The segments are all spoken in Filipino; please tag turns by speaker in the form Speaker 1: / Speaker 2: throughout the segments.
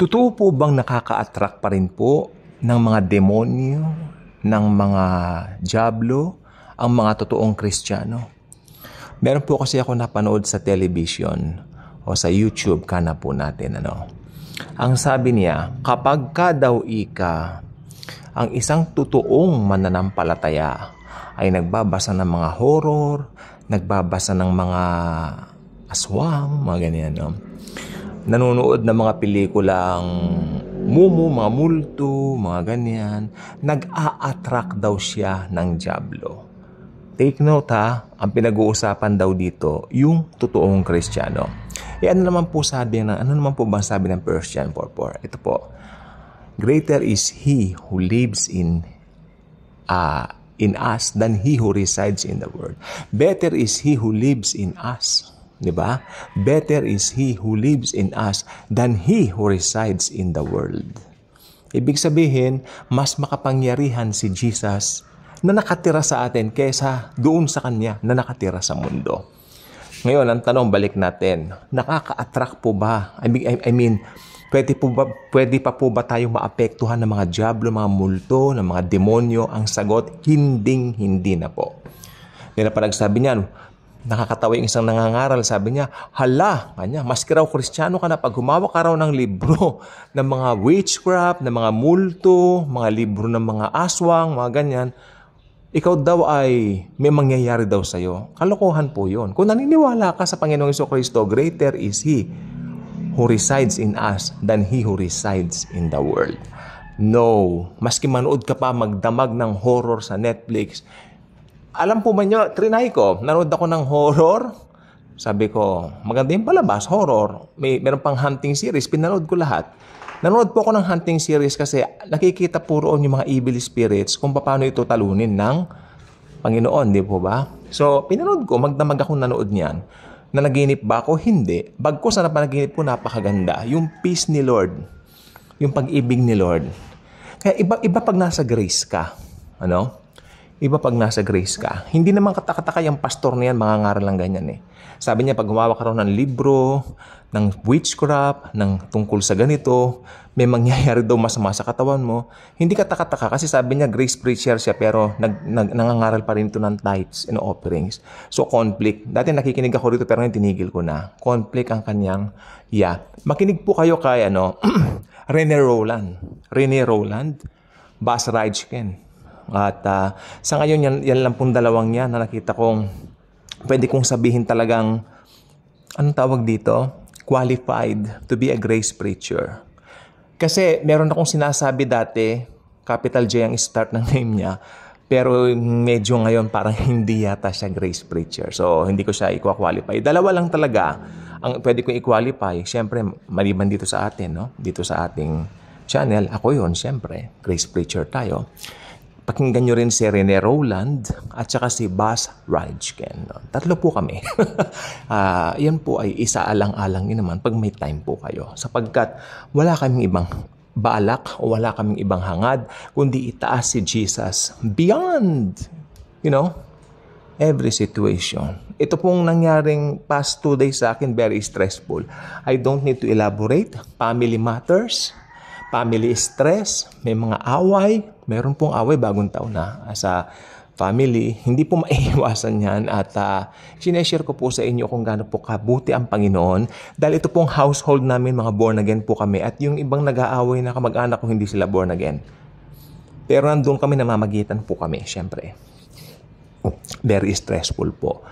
Speaker 1: Totoo po bang nakaka-attract pa rin po ng mga demonyo, ng mga jablo, ang mga totoong kristyano? Meron po kasi ako napanood sa television o sa YouTube kana po natin. Ano? Ang sabi niya, kapag ka daw ika, ang isang totoong mananampalataya ay nagbabasa ng mga horror, nagbabasa ng mga aswang, mga ganyan. No? nanonood ng mga pelikulang mumu, mga multo, mga ganyan, nag-a-attract daw siya ng Diablo. Take note ha, ang pinag-uusapan daw dito, yung totoong Kristiyano. E ano naman po sabi ng, ano naman po bang sabi ng John 4.4? Ito po, greater is he who lives in uh, in us than he who resides in the world. Better is he who lives in us Di ba? Better is He who lives in us than He who resides in the world. Ibig sabihin, mas makapangyarihan si Jesus na nakatira sa atin kaysa doon sa Kanya na nakatira sa mundo. Ngayon, ang tanong balik natin, nakaka-attract po ba? I mean, pwede, po ba, pwede pa po ba tayo maapektuhan ng mga diablo, mga multo, ng mga demonyo? Ang sagot, hinding-hindi na po. Yan ang panagsabi niyan, Nakakatawa yung isang nangangaral. Sabi niya, hala, kanya, maski raw kristyano ka na, pag humawak ka raw ng libro ng mga witchcraft, ng mga multo, mga libro ng mga aswang, mga ganyan, ikaw daw ay may mangyayari daw sa'yo. Kalokohan po yon. Kung naniniwala ka sa Panginoong Iso Kristo, greater is He who resides in us than He who resides in the world. No, maski manood ka pa magdamag ng horror sa Netflix, alam po ba nyo, trinay ko, nanood ako ng horror. Sabi ko, maganda yung palabas, horror. May, meron pang hunting series, pinanood ko lahat. Nanood po ako ng hunting series kasi nakikita po roon yung mga evil spirits kung paano ito talunin ng Panginoon, di po ba? So, pinanood ko, magdamag ako nanood niyan. Nanaginip ba ako? Hindi. Bagkos na napanaginip ko, napakaganda. Yung peace ni Lord. Yung pag-ibig ni Lord. Kaya iba, iba pag nasa grace ka. Ano? Iba pag nasa grace ka. Hindi naman katakataka yung pastor na yan, mangangaral lang ganyan eh. Sabi niya, pag gumawa ka raw ng libro, ng witchcraft, ng tungkol sa ganito, may mangyayari daw masama sa katawan mo. Hindi katakataka kasi sabi niya, grace preacher siya pero nag, nag, nangangaral pa rin ito ng tithes and offerings. So, conflict. Dati nakikinig ako rito pero ngayon tinigil ko na. Conflict ang kanyang yeah. Makinig po kayo kay ano, Rene Roland. Rene Roland, Bas Rajken. At uh, sa ngayon, yan, yan lang pong dalawang yan na nakita kong pwede kong sabihin talagang, anong tawag dito? Qualified to be a grace preacher. Kasi meron akong sinasabi dati, capital J ang start ng name niya, pero medyo ngayon parang hindi yata siya grace preacher. So, hindi ko siya i-qualify. Dalawa lang talaga ang pwede kong i-qualify. Siyempre, maliban dito sa atin, no? dito sa ating channel, ako yon siyempre. Grace preacher tayo pakinggan nyo rin si Rene Rowland at saka si Bas Rajken. Tatlo po kami. uh, yan po ay isa alang-alang yun naman pag may time po kayo. Sapagkat wala kaming ibang balak o wala kaming ibang hangad kundi itaas si Jesus beyond, you know, every situation. Ito pong nangyaring past two days sa akin, very stressful. I don't need to elaborate. Family matters, family stress, may mga away, meron pong away bagong taon na sa family, hindi po maiiwasan yan at uh, sineshare ko po sa inyo kung gaano po kabuti ang Panginoon dahil ito pong household namin mga born again po kami at yung ibang nag-aaway na kamag-anak ko hindi sila born again. Pero nandun kami namamagitan po kami, syempre. Very stressful po.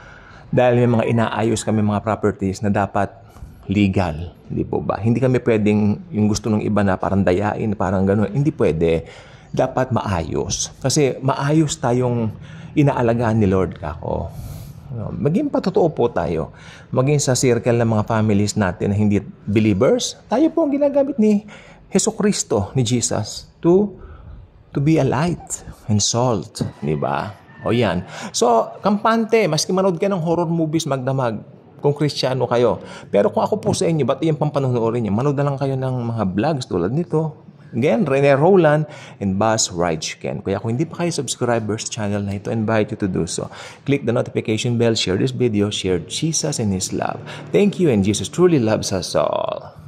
Speaker 1: Dahil may mga inaayos kami mga properties na dapat legal. Hindi po ba? Hindi kami pwedeng yung gusto ng iba na parang dayain, parang gano'n. Hindi pwede. Dapat maayos. Kasi maayos tayong inaalagaan ni Lord kako. Maging patotoo po tayo. Maging sa circle ng mga families natin na hindi believers, tayo po ang ginagamit ni Heso Kristo, ni Jesus, to to be a light and salt. Di ba? O yan. So, kampante, maski manood ka ng horror movies, magdamag, kung kristyano kayo. Pero kung ako po sa inyo, ba't yung pampanoorin niyo? Manood na lang kayo ng mga vlogs tulad nito. Again, Rene Roland and Buzz Rijken. Kaya kung hindi pa kayo subscribers channel na ito, invite you to do so. Click the notification bell, share this video, share Jesus and His love. Thank you and Jesus truly loves us all.